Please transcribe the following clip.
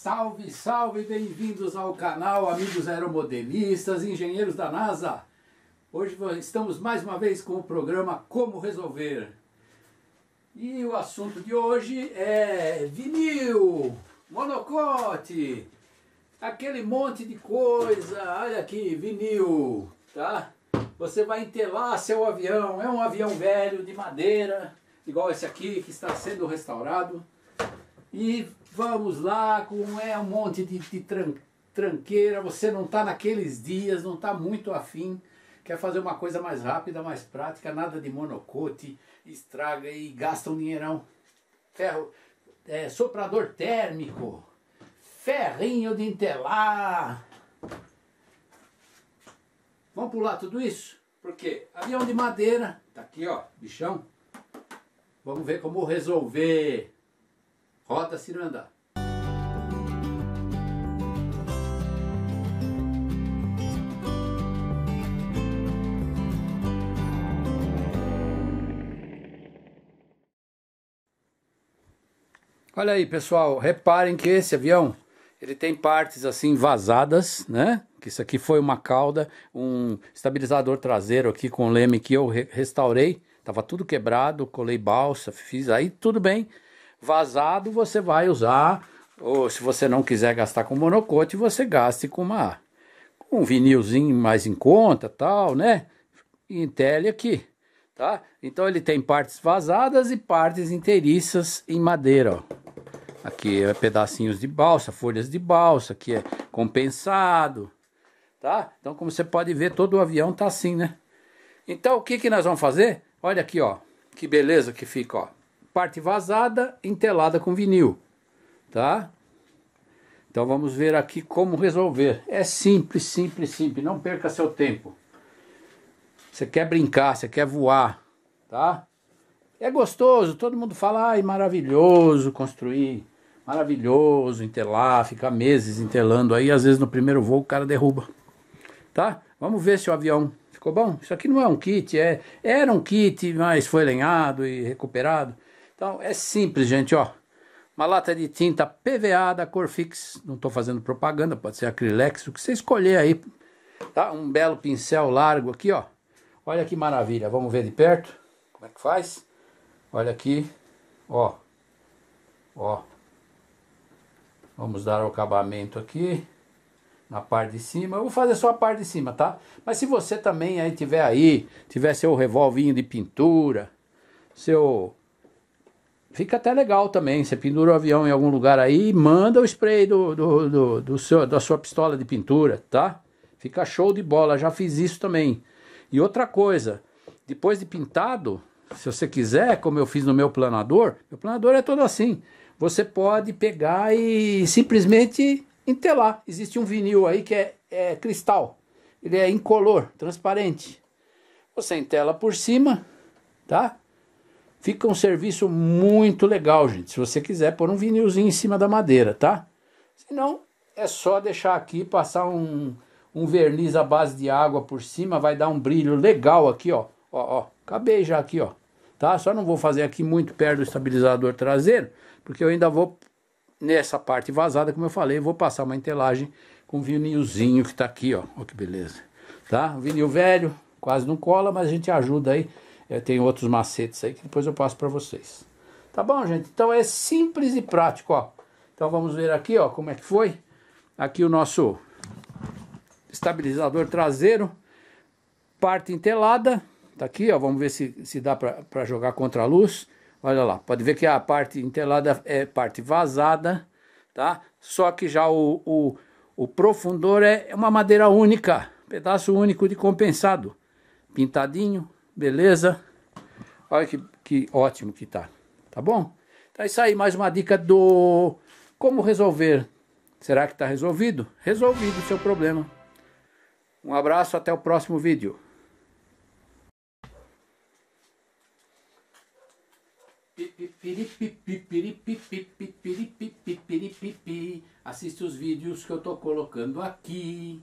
Salve, salve, bem-vindos ao canal Amigos Aeromodelistas, Engenheiros da NASA. Hoje estamos mais uma vez com o programa Como Resolver. E o assunto de hoje é vinil, monocote, aquele monte de coisa. Olha aqui, vinil, tá? Você vai entelar seu avião. É um avião velho de madeira, igual esse aqui que está sendo restaurado e vamos lá, com é um monte de, de tran, tranqueira, você não está naqueles dias, não está muito afim, quer fazer uma coisa mais rápida, mais prática, nada de monocote, estraga e gasta um dinheirão. Ferro, é, soprador térmico, ferrinho de entelar. Vamos pular tudo isso? Porque avião de madeira, tá aqui ó, bichão. Vamos ver como resolver. Roda Ciranda. Olha aí, pessoal, reparem que esse avião, ele tem partes assim vazadas, né? Que isso aqui foi uma cauda, um estabilizador traseiro aqui com leme que eu re restaurei, tava tudo quebrado, colei balsa, fiz aí tudo bem. Vazado você vai usar, ou se você não quiser gastar com monocote, você gaste com uma um vinilzinho mais em conta, tal, né? Em tele aqui, tá? Então ele tem partes vazadas e partes inteiriças em madeira, ó. Aqui é pedacinhos de balsa, folhas de balsa, aqui é compensado, tá? Então como você pode ver, todo o avião tá assim, né? Então o que que nós vamos fazer? Olha aqui, ó, que beleza que fica, ó parte vazada entelada com vinil, tá? Então vamos ver aqui como resolver. É simples, simples, simples, não perca seu tempo. Você quer brincar, você quer voar, tá? É gostoso, todo mundo fala, ai, maravilhoso construir, maravilhoso entelar, ficar meses entelando aí, às vezes no primeiro voo o cara derruba, tá? Vamos ver se o avião ficou bom. Isso aqui não é um kit, é, era um kit, mas foi lenhado e recuperado. Então é simples, gente, ó. Uma lata de tinta PVA da cor fixa, não estou fazendo propaganda, pode ser acrilex, o que você escolher aí, tá? Um belo pincel largo aqui, ó. Olha que maravilha, vamos ver de perto como é que faz. Olha aqui, ó, ó. Vamos dar o acabamento aqui na parte de cima. Eu vou fazer só a parte de cima, tá? Mas se você também aí tiver aí, tiver seu revolvinho de pintura, seu Fica até legal também. Você pendura o avião em algum lugar aí e manda o spray do, do, do, do seu, da sua pistola de pintura, tá? Fica show de bola. Já fiz isso também. E outra coisa, depois de pintado, se você quiser, como eu fiz no meu planador, meu planador é todo assim. Você pode pegar e simplesmente entelar. Existe um vinil aí que é, é cristal. Ele é incolor, transparente. Você entela por cima, tá? Fica um serviço muito legal, gente. Se você quiser pôr um vinilzinho em cima da madeira, tá? Se não, é só deixar aqui, passar um, um verniz à base de água por cima, vai dar um brilho legal aqui, ó. Ó, ó, acabei já aqui, ó. Tá? Só não vou fazer aqui muito perto do estabilizador traseiro, porque eu ainda vou nessa parte vazada, como eu falei, vou passar uma entelagem com vinilzinho que tá aqui, ó. Ó que beleza. Tá? Vinil velho, quase não cola, mas a gente ajuda aí eu tenho outros macetes aí que depois eu passo para vocês. Tá bom, gente? Então é simples e prático, ó. Então vamos ver aqui, ó, como é que foi. Aqui o nosso estabilizador traseiro, parte entelada tá aqui, ó, vamos ver se, se dá para jogar contra a luz. Olha lá, pode ver que a parte entelada é parte vazada, tá? Só que já o, o, o profundor é, é uma madeira única, pedaço único de compensado, pintadinho, Beleza? Olha que, que ótimo que tá. Tá bom? Então é isso aí, mais uma dica do como resolver. Será que está resolvido? Resolvido o seu problema. Um abraço, até o próximo vídeo. Assiste os vídeos que eu estou colocando aqui.